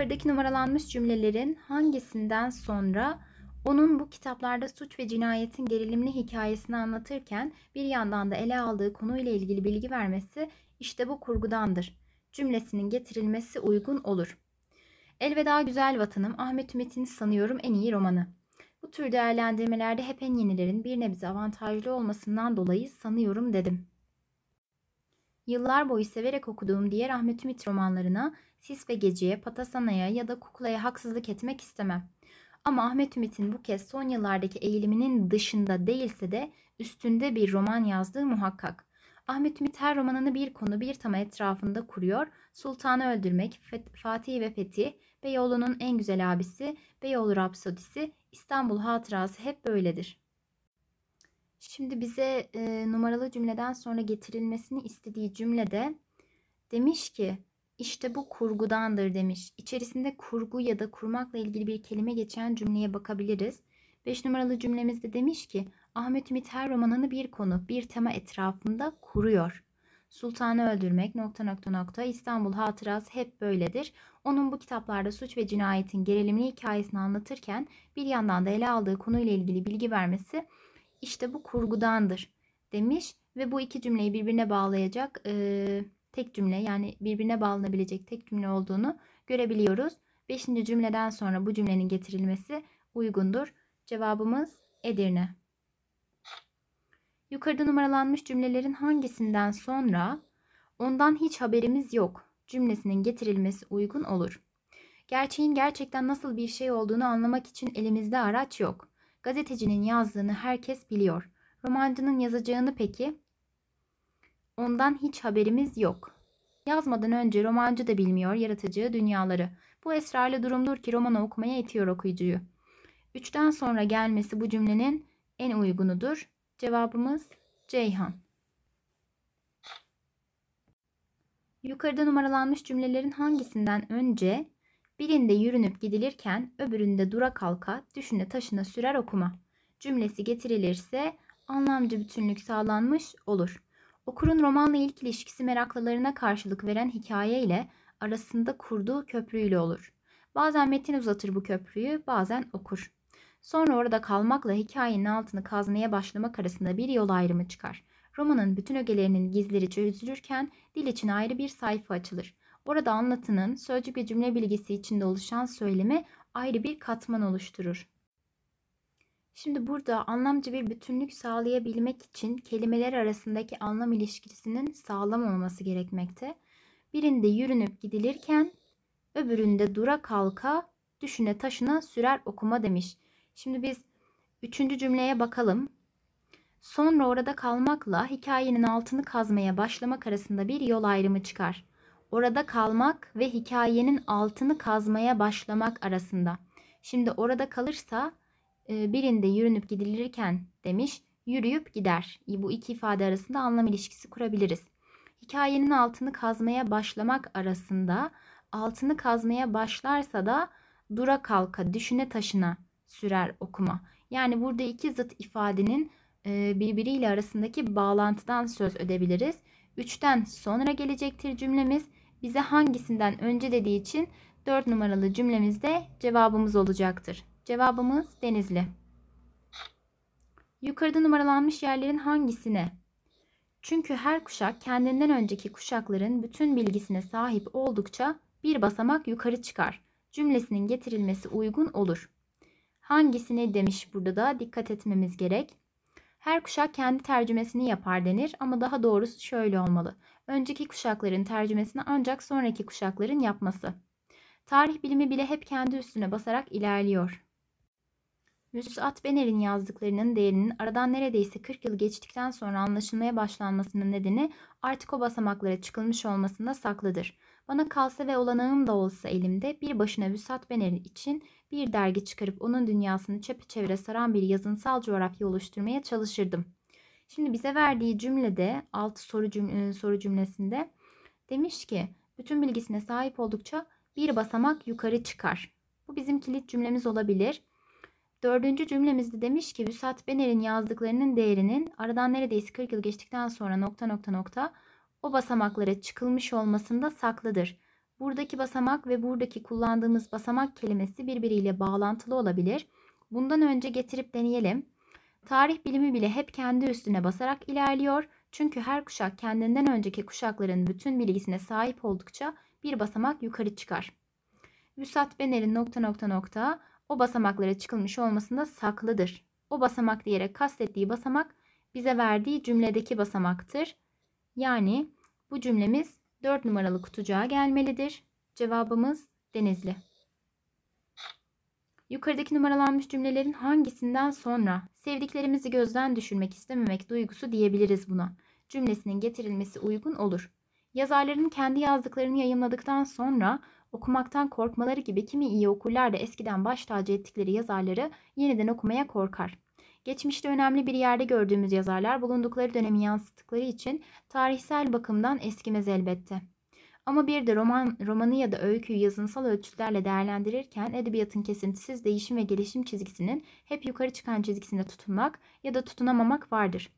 yukarıdaki numaralanmış cümlelerin hangisinden sonra onun bu kitaplarda suç ve cinayetin gerilimli hikayesini anlatırken bir yandan da ele aldığı konuyla ilgili bilgi vermesi işte bu kurgudandır. Cümlesinin getirilmesi uygun olur. Elveda Güzel Vatanım Ahmet Ümit'in sanıyorum en iyi romanı. Bu tür değerlendirmelerde hep en yenilerin bir nebze avantajlı olmasından dolayı sanıyorum dedim. Yıllar boyu severek okuduğum diğer Ahmet Ümit romanlarına, Sis ve Gece'ye, Patasana'ya ya da Kukla'ya haksızlık etmek istemem. Ama Ahmet Ümit'in bu kez son yıllardaki eğiliminin dışında değilse de üstünde bir roman yazdığı muhakkak. Ahmet Ümit her romanını bir konu bir tema etrafında kuruyor. Sultanı Öldürmek, Fatih ve Fethi, Beyoğlu'nun en güzel abisi, Beyoğlu Rapsodisi, İstanbul Hatırası hep böyledir. Şimdi bize e, numaralı cümleden sonra getirilmesini istediği cümlede demiş ki işte bu kurgudandır demiş. İçerisinde kurgu ya da kurmakla ilgili bir kelime geçen cümleye bakabiliriz. 5 numaralı cümlemizde demiş ki Ahmet Ümit her romanını bir konu, bir tema etrafında kuruyor. Sultanı öldürmek nokta nokta nokta İstanbul hatırası hep böyledir. Onun bu kitaplarda suç ve cinayetin gerilimli hikayesini anlatırken bir yandan da ele aldığı konuyla ilgili bilgi vermesi işte bu kurgudandır demiş ve bu iki cümleyi birbirine bağlayacak e, tek cümle yani birbirine bağlanabilecek tek cümle olduğunu görebiliyoruz. Beşinci cümleden sonra bu cümlenin getirilmesi uygundur. Cevabımız Edirne. Yukarıda numaralanmış cümlelerin hangisinden sonra ondan hiç haberimiz yok cümlesinin getirilmesi uygun olur. Gerçeğin gerçekten nasıl bir şey olduğunu anlamak için elimizde araç yok. Gazetecinin yazdığını herkes biliyor. Romancının yazacağını peki? Ondan hiç haberimiz yok. Yazmadan önce romancı da bilmiyor yaratıcı dünyaları. Bu esrarlı durumdur ki romanı okumaya itiyor okuyucuyu. Üçten sonra gelmesi bu cümlenin en uygunudur. Cevabımız Ceyhan. Yukarıda numaralanmış cümlelerin hangisinden önce Birinde yürünüp gidilirken öbüründe dura kalka, düşüne taşına sürer okuma. Cümlesi getirilirse anlamcı bütünlük sağlanmış olur. Okurun romanla ilk ilişkisi meraklılarına karşılık veren hikaye ile arasında kurduğu köprüyle olur. Bazen metin uzatır bu köprüyü, bazen okur. Sonra orada kalmakla hikayenin altını kazmaya başlamak arasında bir yol ayrımı çıkar. Romanın bütün ögelerinin gizleri çözülürken dil için ayrı bir sayfa açılır. Orada anlatının sözcük ve cümle bilgisi içinde oluşan söylemi ayrı bir katman oluşturur. Şimdi burada anlamcı bir bütünlük sağlayabilmek için kelimeler arasındaki anlam ilişkisinin sağlam olması gerekmekte. Birinde yürünüp gidilirken öbüründe dura kalka düşüne taşına sürer okuma demiş. Şimdi biz üçüncü cümleye bakalım. Sonra orada kalmakla hikayenin altını kazmaya başlamak arasında bir yol ayrımı çıkar orada kalmak ve hikayenin altını kazmaya başlamak arasında. Şimdi orada kalırsa e, birinde yürünüp gidilirken demiş yürüyüp gider. Bu iki ifade arasında anlam ilişkisi kurabiliriz. Hikayenin altını kazmaya başlamak arasında altını kazmaya başlarsa da dura kalka, düşüne taşına sürer okuma. Yani burada iki zıt ifadenin e, birbiriyle arasındaki bağlantıdan söz edebiliriz. Üçten sonra gelecektir cümlemiz bize hangisinden önce dediği için 4 numaralı cümlemizde cevabımız olacaktır. Cevabımız Denizli. Yukarıda numaralanmış yerlerin hangisine? Çünkü her kuşak kendinden önceki kuşakların bütün bilgisine sahip oldukça bir basamak yukarı çıkar. Cümlesinin getirilmesi uygun olur. Hangisine demiş burada da dikkat etmemiz gerek. Her kuşak kendi tercümesini yapar denir ama daha doğrusu şöyle olmalı. Önceki kuşakların tercümesini ancak sonraki kuşakların yapması. Tarih bilimi bile hep kendi üstüne basarak ilerliyor. Vüsat Bener'in yazdıklarının değerinin aradan neredeyse 40 yıl geçtikten sonra anlaşılmaya başlanmasının nedeni artık o basamaklara çıkılmış olmasında saklıdır. Bana kalsa ve olanağım da olsa elimde bir başına Vüsat Bener için bir dergi çıkarıp onun dünyasını çepeçevre saran bir yazınsal coğrafya oluşturmaya çalışırdım. Şimdi bize verdiği cümlede alt soru, cümle, soru cümlesinde demiş ki bütün bilgisine sahip oldukça bir basamak yukarı çıkar. Bu bizim kilit cümlemiz olabilir. Dördüncü cümlemizde demiş ki Vüsat Bener'in yazdıklarının değerinin aradan neredeyse 40 yıl geçtikten sonra nokta nokta nokta o basamaklara çıkılmış olmasında saklıdır. Buradaki basamak ve buradaki kullandığımız basamak kelimesi birbiriyle bağlantılı olabilir. Bundan önce getirip deneyelim. Tarih bilimi bile hep kendi üstüne basarak ilerliyor. Çünkü her kuşak kendinden önceki kuşakların bütün bilgisine sahip oldukça bir basamak yukarı çıkar. Vüsat Bener'in nokta nokta nokta o basamaklara çıkılmış olmasında saklıdır. O basamak diyerek kastettiği basamak bize verdiği cümledeki basamaktır. Yani bu cümlemiz 4 numaralı kutucuğa gelmelidir. Cevabımız Denizli. Yukarıdaki numaralanmış cümlelerin hangisinden sonra sevdiklerimizi gözden düşürmek istememek duygusu diyebiliriz buna. Cümlesinin getirilmesi uygun olur. Yazarların kendi yazdıklarını yayınladıktan sonra okumaktan korkmaları gibi kimi iyi okurlar da eskiden baş tacı ettikleri yazarları yeniden okumaya korkar. Geçmişte önemli bir yerde gördüğümüz yazarlar bulundukları dönemi yansıttıkları için tarihsel bakımdan eskimez elbette. Ama bir de roman, romanı ya da öyküyü yazınsal ölçütlerle değerlendirirken edebiyatın kesintisiz değişim ve gelişim çizgisinin hep yukarı çıkan çizgisinde tutunmak ya da tutunamamak vardır.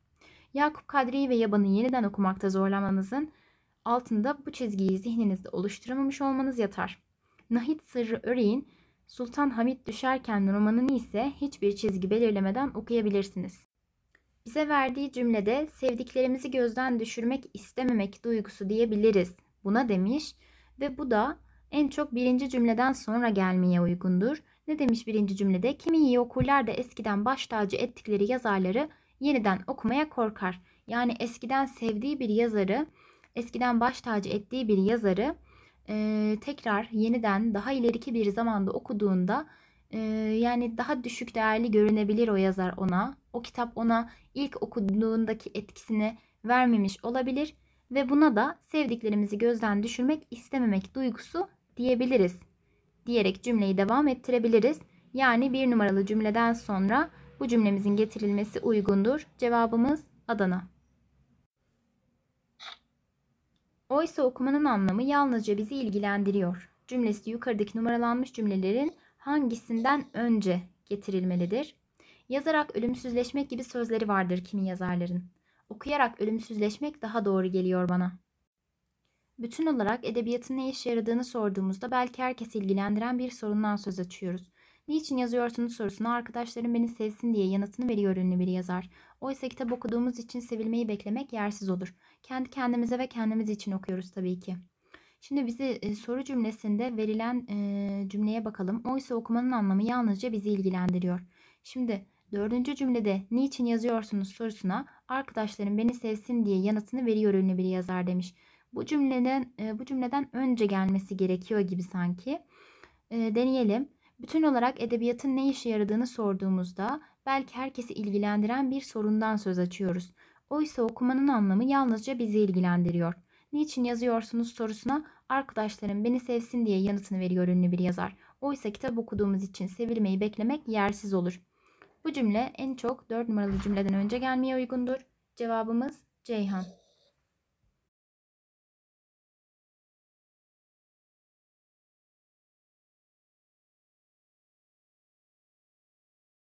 Yakup Kadri ve Yaban'ı yeniden okumakta zorlamanızın altında bu çizgiyi zihninizde oluşturamamış olmanız yatar. Nahit Sırrı Öreğin Sultan Hamit Düşerken romanını ise hiçbir çizgi belirlemeden okuyabilirsiniz. Bize verdiği cümlede sevdiklerimizi gözden düşürmek istememek duygusu diyebiliriz. Buna demiş ve bu da en çok birinci cümleden sonra gelmeye uygundur. Ne demiş birinci cümlede? Kimi iyi okurlar da eskiden baş tacı ettikleri yazarları yeniden okumaya korkar. Yani eskiden sevdiği bir yazarı eskiden baş tacı ettiği bir yazarı e, tekrar yeniden daha ileriki bir zamanda okuduğunda e, yani daha düşük değerli görünebilir o yazar ona. O kitap ona ilk okuduğundaki etkisini vermemiş olabilir ve buna da sevdiklerimizi gözden düşürmek istememek duygusu diyebiliriz diyerek cümleyi devam ettirebiliriz. Yani bir numaralı cümleden sonra bu cümlemizin getirilmesi uygundur. Cevabımız Adana. Oysa okumanın anlamı yalnızca bizi ilgilendiriyor. Cümlesi yukarıdaki numaralanmış cümlelerin hangisinden önce getirilmelidir? Yazarak ölümsüzleşmek gibi sözleri vardır kimi yazarların. Okuyarak ölümsüzleşmek daha doğru geliyor bana. Bütün olarak edebiyatın ne işe yaradığını sorduğumuzda belki herkes ilgilendiren bir sorundan söz açıyoruz. Niçin yazıyorsunuz sorusuna arkadaşlarım beni sevsin diye yanıtını veriyor ünlü bir yazar. Oysa kitap okuduğumuz için sevilmeyi beklemek yersiz olur. Kendi kendimize ve kendimiz için okuyoruz tabii ki. Şimdi bizi e, soru cümlesinde verilen e, cümleye bakalım. Oysa okumanın anlamı yalnızca bizi ilgilendiriyor. Şimdi dördüncü cümlede niçin yazıyorsunuz sorusuna arkadaşlarım beni sevsin diye yanıtını veriyor ünlü bir yazar demiş. Bu cümleden e, bu cümleden önce gelmesi gerekiyor gibi sanki. Deneyelim. Bütün olarak edebiyatın ne işe yaradığını sorduğumuzda belki herkesi ilgilendiren bir sorundan söz açıyoruz. Oysa okumanın anlamı yalnızca bizi ilgilendiriyor. Niçin yazıyorsunuz sorusuna arkadaşlarım beni sevsin diye yanıtını veriyor ünlü bir yazar. Oysa kitap okuduğumuz için sevilmeyi beklemek yersiz olur. Bu cümle en çok 4 numaralı cümleden önce gelmeye uygundur. Cevabımız Ceyhan.